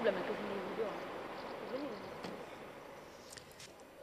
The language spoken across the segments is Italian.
problema è che sono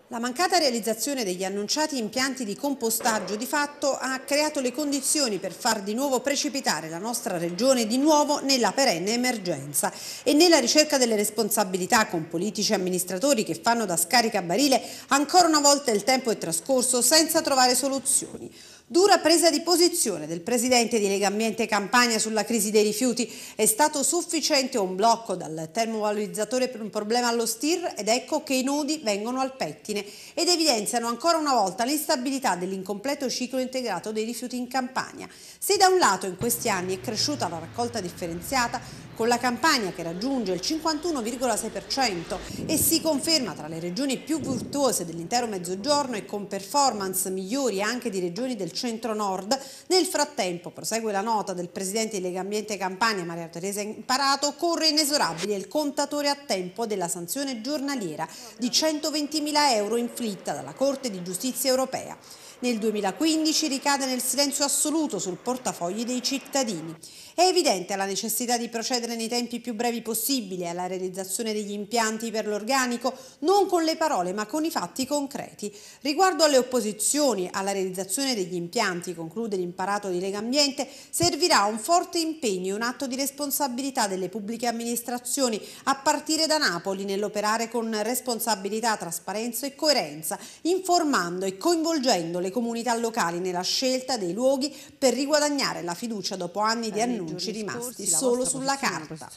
La mancata realizzazione degli annunciati impianti di compostaggio di fatto ha creato le condizioni per far di nuovo precipitare la nostra regione di nuovo nella perenne emergenza e nella ricerca delle responsabilità con politici e amministratori che fanno da scarica barile ancora una volta il tempo è trascorso senza trovare soluzioni. Dura presa di posizione del presidente di Lega Ambiente Campania sulla crisi dei rifiuti. È stato sufficiente un blocco dal termovalorizzatore per un problema allo STIR ed ecco che i nodi vengono al pettine ed evidenziano ancora una volta l'instabilità dell'incompleto ciclo integrato dei rifiuti in Campania. Se da un lato in questi anni è cresciuta la raccolta differenziata, con la Campania che raggiunge il 51,6% e si conferma tra le regioni più virtuose dell'intero mezzogiorno e con performance migliori anche di regioni del centro-nord. Nel frattempo, prosegue la nota del presidente di Lega Ambiente Campania, Maria Teresa Imparato, corre inesorabile il contatore a tempo della sanzione giornaliera di 120.000 euro inflitta dalla Corte di Giustizia europea. Nel 2015 ricade nel silenzio assoluto sul portafogli dei cittadini. È evidente la necessità di procedere nei tempi più brevi possibili alla realizzazione degli impianti per l'organico, non con le parole ma con i fatti concreti. Riguardo alle opposizioni alla realizzazione degli impianti, conclude l'imparato di Lega Ambiente, servirà un forte impegno e un atto di responsabilità delle pubbliche amministrazioni a partire da Napoli nell'operare con responsabilità, trasparenza e coerenza, informando e coinvolgendo le le comunità locali nella scelta dei luoghi per riguadagnare la fiducia dopo anni di annunci rimasti solo sulla carta.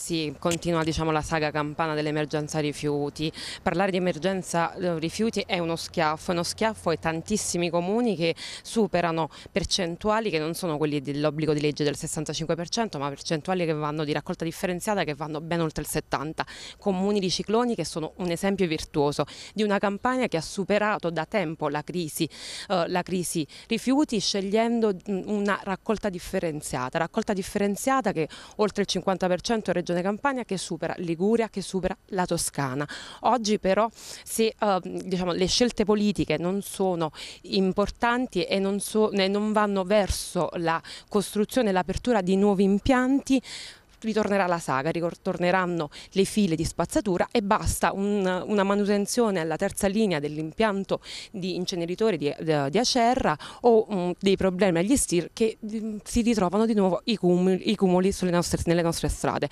Si continua diciamo, la saga campana dell'emergenza rifiuti. Parlare di emergenza eh, rifiuti è uno schiaffo, è uno schiaffo ai tantissimi comuni che superano percentuali che non sono quelli dell'obbligo di legge del 65%, ma percentuali che vanno di raccolta differenziata che vanno ben oltre il 70%. Comuni di cicloni che sono un esempio virtuoso di una campagna che ha superato da tempo la crisi, eh, la crisi rifiuti scegliendo una raccolta differenziata, raccolta differenziata che oltre il 50% è Regione Campania che supera Liguria, che supera la Toscana. Oggi però se eh, diciamo, le scelte politiche non sono importanti e non, so, e non vanno verso la costruzione e l'apertura di nuovi impianti, ritornerà la saga, ritorneranno le file di spazzatura e basta un, una manutenzione alla terza linea dell'impianto di inceneritori di, di, eh, di, Acerra o um, dei problemi agli STIR che mm, si ritrovano di nuovo i cumuli, i cumuli nostre, nelle nostre strade.